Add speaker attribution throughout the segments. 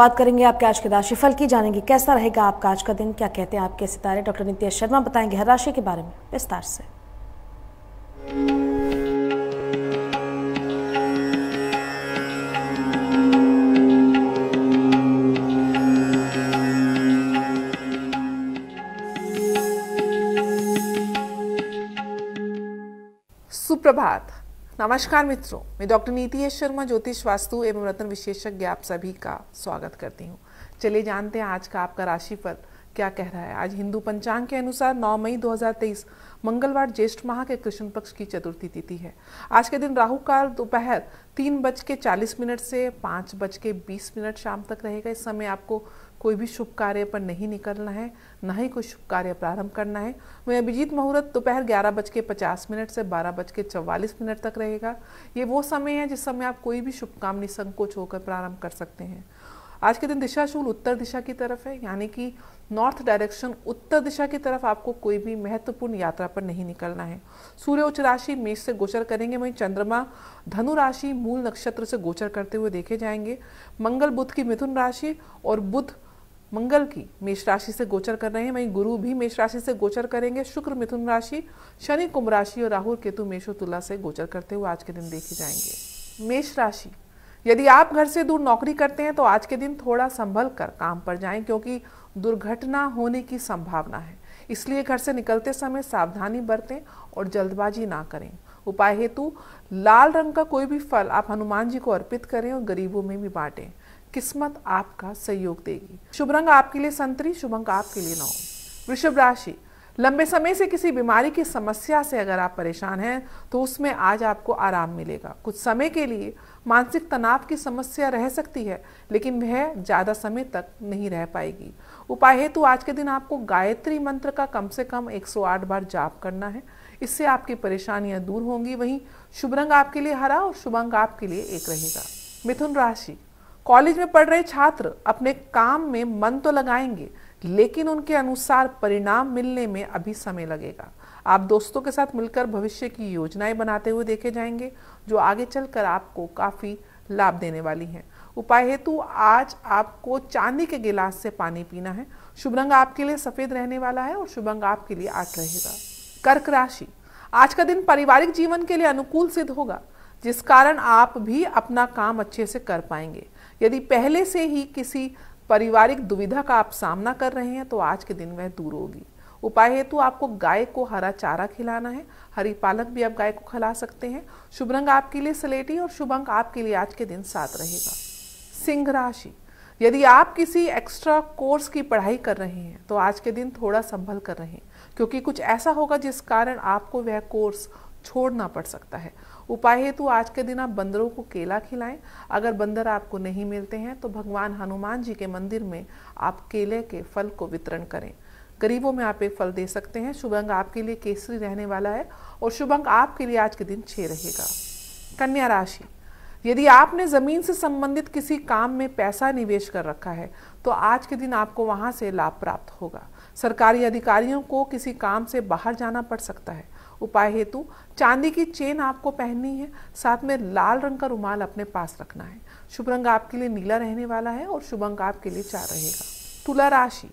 Speaker 1: बात करेंगे आपके आज के राशिफल की जानेंगे कैसा रहेगा आपका आज का दिन क्या कहते हैं आपके सितारे डॉक्टर नितेश शर्मा बताएंगे हर राशि के बारे में विस्तार से सुप्रभात नमस्कार मित्रों मैं डॉक्टर नीति एस शर्मा ज्योतिष वास्तु एवं रत्न विशेषज्ञ आप सभी का स्वागत करती हूँ चलिए जानते हैं आज का आपका राशिफल क्या कह रहा है आज हिंदू पंचांग के अनुसार 9 मई 2023 मंगलवार ज्येष्ठ माह के कृष्ण पक्ष की चतुर्थी तिथि है आज के दिन राहु काल दोपहर तीन बज के चालीस मिनट से पाँच बज के बीस मिनट शाम तक रहेगा इस समय आपको कोई भी शुभ कार्य पर नहीं निकलना है ना ही कोई शुभ कार्य प्रारंभ करना है वह अभिजीत मुहूर्त दोपहर ग्यारह बज के पचास मिनट से बारह बज के चवालीस मिनट तक रहेगा ये वो समय है जिस समय आप कोई भी शुभ काम निसंकोच होकर प्रारंभ कर सकते हैं आज के दिन दिशा शूल उत्तर दिशा की तरफ है यानी कि नॉर्थ डायरेक्शन उत्तर दिशा की तरफ आपको कोई भी महत्वपूर्ण यात्रा पर नहीं निकलना है सूर्य उच्च राशि मेष से गोचर करेंगे वहीं चंद्रमा धनु राशि मूल नक्षत्र से गोचर करते हुए देखे जाएंगे मंगल बुध की मिथुन राशि और बुध मंगल की मेष राशि से गोचर कर रहे हैं वहीं गुरु भी मेष राशि से गोचर करेंगे शुक्र मिथुन राशि शनि कुंभ राशि और राहुल केतु मेषो तुला से गोचर करते हुए आज के दिन देखे जाएंगे मेष राशि यदि आप घर से दूर नौकरी करते हैं तो आज के दिन थोड़ा संभल कर काम पर जाएं क्योंकि दुर्घटना होने की संभावना है इसलिए घर से निकलते समय सावधानी बरतें और जल्दबाजी ना करें उपाय हेतु लाल रंग का कोई भी फल आप हनुमान जी को अर्पित करें और गरीबों में भी बांटें किस्मत आपका सहयोग देगी शुभ रंग आपके लिए संतरी शुभ अंक आपके लिए नौ वृषभ राशि लंबे समय से किसी बीमारी की समस्या से अगर आप परेशान हैं तो उसमें आज आपको आराम मिलेगा कुछ समय के लिए मानसिक तनाव की समस्या रह सकती है लेकिन वह ज़्यादा समय तक नहीं रह पाएगी उपाय हेतु आज के दिन आपको गायत्री मंत्र का कम से कम 108 बार जाप करना है इससे आपकी परेशानियां दूर होंगी वहीं शुभ रंग आपके लिए हरा और शुभ अंक आपके लिए एक रहेगा मिथुन राशि कॉलेज में पढ़ रहे छात्र अपने काम में मन तो लगाएंगे लेकिन उनके अनुसार परिणाम मिलने में अभी समय लगेगा आप दोस्तों के साथ मिलकर भविष्य की योजनाएं बनाते हुए देखे जाएंगे जो आगे चलकर आपको काफ़ी लाभ देने वाली हैं उपाय हेतु आज आपको चांदी के गिलास से पानी पीना है शुभ रंग आपके लिए सफ़ेद रहने वाला है और शुभ रंग आपके लिए आठ रहेगा कर्क राशि आज का दिन पारिवारिक जीवन के लिए अनुकूल सिद्ध होगा जिस कारण आप भी अपना काम अच्छे से कर पाएंगे यदि पहले से ही किसी पारिवारिक दुविधा का आप सामना कर रहे हैं तो आज के दिन वह दूर होगी उपाय हेतु आपको गाय को हरा चारा खिलाना है हरी पालक भी आप गाय को खिला सकते हैं शुभ रंग आपके लिए सलेटी और शुभ अंक आपके लिए आज के दिन साथ रहेगा सिंह राशि यदि आप किसी एक्स्ट्रा कोर्स की पढ़ाई कर रहे हैं तो आज के दिन थोड़ा संभल कर रहे हैं क्योंकि कुछ ऐसा होगा जिस कारण आपको वह कोर्स छोड़ना पड़ सकता है उपाय हेतु तो आज के दिन आप बंदरों को केला खिलाएं अगर बंदर आपको नहीं मिलते हैं तो भगवान हनुमान जी के मंदिर में आप केले के फल को वितरण करें गरीबों में आप एक फल दे सकते हैं शुभ अंग आपके लिए केसरी रहने वाला है और शुभ आपके लिए आज के दिन छः रहेगा कन्या राशि यदि आपने ज़मीन से संबंधित किसी काम में पैसा निवेश कर रखा है तो आज के दिन आपको वहाँ से लाभ प्राप्त होगा सरकारी अधिकारियों को किसी काम से बाहर जाना पड़ सकता है उपाय हेतु चांदी की चेन आपको पहननी है साथ में लाल रंग का रुमाल अपने पास रखना है शुभ रंग आपके लिए नीला रहने वाला है और शुभ अंक आपके लिए चार रहेगा तुला राशि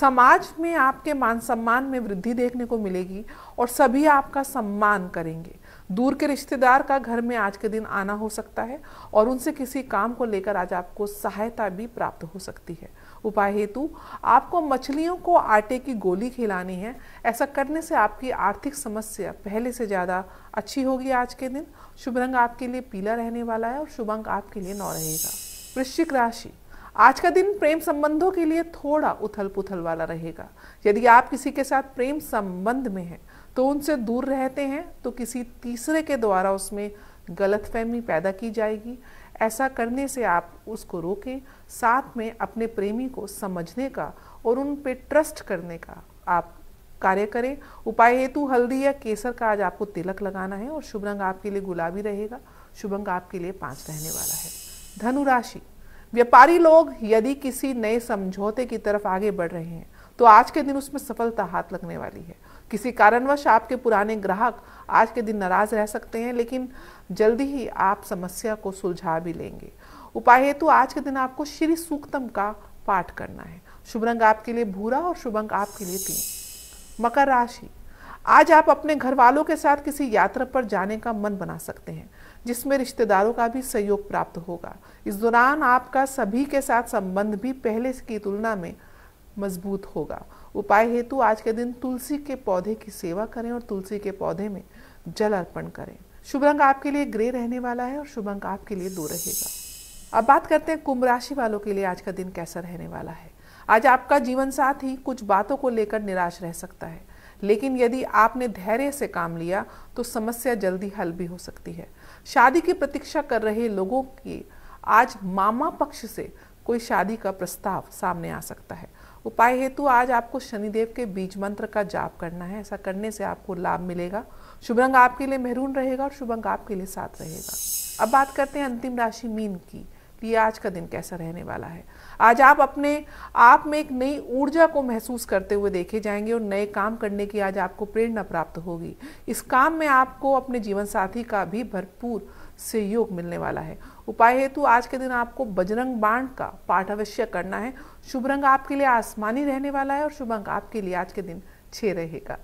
Speaker 1: समाज में आपके मान सम्मान में वृद्धि देखने को मिलेगी और सभी आपका सम्मान करेंगे दूर के रिश्तेदार का घर में आज के दिन आना हो सकता है और उनसे किसी काम को लेकर आज आपको सहायता भी प्राप्त हो सकती है उपाय हेतु आपको मछलियों को आटे की गोली खिलानी है ऐसा करने से आपकी आर्थिक समस्या पहले से ज़्यादा अच्छी होगी आज के दिन शुभ रंग आपके लिए पीला रहने वाला है और शुभ अंक आपके लिए नौ रहेगा वृश्चिक राशि आज का दिन प्रेम संबंधों के लिए थोड़ा उथल पुथल वाला रहेगा यदि आप किसी के साथ प्रेम संबंध में हैं तो उनसे दूर रहते हैं तो किसी तीसरे के द्वारा उसमें गलतफहमी पैदा की जाएगी ऐसा करने से आप उसको रोकें साथ में अपने प्रेमी को समझने का और उन पे ट्रस्ट करने का आप कार्य करें उपाय हेतु हल्दी या केसर का आज आपको तिलक लगाना है और शुभ रंग आपके लिए गुलाबी रहेगा शुभ रंग आपके लिए पाँच रहने वाला है धनु राशि व्यापारी लोग यदि किसी नए समझौते की तरफ आगे बढ़ रहे हैं तो आज के दिन उसमें सफलता हाथ लगने वाली है किसी कारणवश आपके पुराने ग्राहक आज के दिन नाराज रह सकते हैं लेकिन जल्दी ही आप समस्या को सुलझा भी लेंगे उपाय हेतु तो आज के दिन आपको श्री सूक्तम का पाठ करना है शुभ रंग आपके लिए भूरा और शुभ अंक आपके लिए तीन मकर राशि आज आप अपने घर वालों के साथ किसी यात्रा पर जाने का मन बना सकते हैं जिसमें रिश्तेदारों का भी सहयोग प्राप्त होगा इस दौरान आपका सभी के साथ संबंध भी पहले की तुलना में मजबूत होगा उपाय हेतु आज के दिन तुलसी के पौधे की सेवा करें और तुलसी के पौधे में जल अर्पण करें शुभ रंग आपके लिए ग्रे रहने वाला है और शुभ अंक आपके लिए दो रहेगा अब बात करते हैं कुंभ राशि वालों के लिए आज का दिन कैसा रहने वाला है आज आपका जीवन साथ ही कुछ बातों को लेकर निराश रह सकता है लेकिन यदि आपने धैर्य से काम लिया तो समस्या जल्दी हल भी हो सकती है शादी की प्रतीक्षा कर रहे लोगों की आज मामा पक्ष से कोई शादी का प्रस्ताव सामने आ सकता है उपाय हेतु आज आपको शनिदेव के बीज मंत्र का जाप करना है ऐसा करने से आपको लाभ मिलेगा शुभ रंग आपके लिए मेहरून रहेगा और शुभ रंग आपके लिए साथ रहेगा अब बात करते हैं अंतिम राशि मीन की कि आज का दिन कैसा रहने वाला है आज आप अपने आप में एक नई ऊर्जा को महसूस करते हुए देखे जाएंगे और नए काम करने की आज आपको प्रेरणा प्राप्त होगी इस काम में आपको अपने जीवन साथी का भी भरपूर सहयोग मिलने वाला है उपाय हेतु आज के दिन आपको बजरंग बाण का पाठ अवश्य करना है शुभ रंग आपके लिए आसमानी रहने वाला है और शुभ अंक आपके लिए आज के दिन छे रहेगा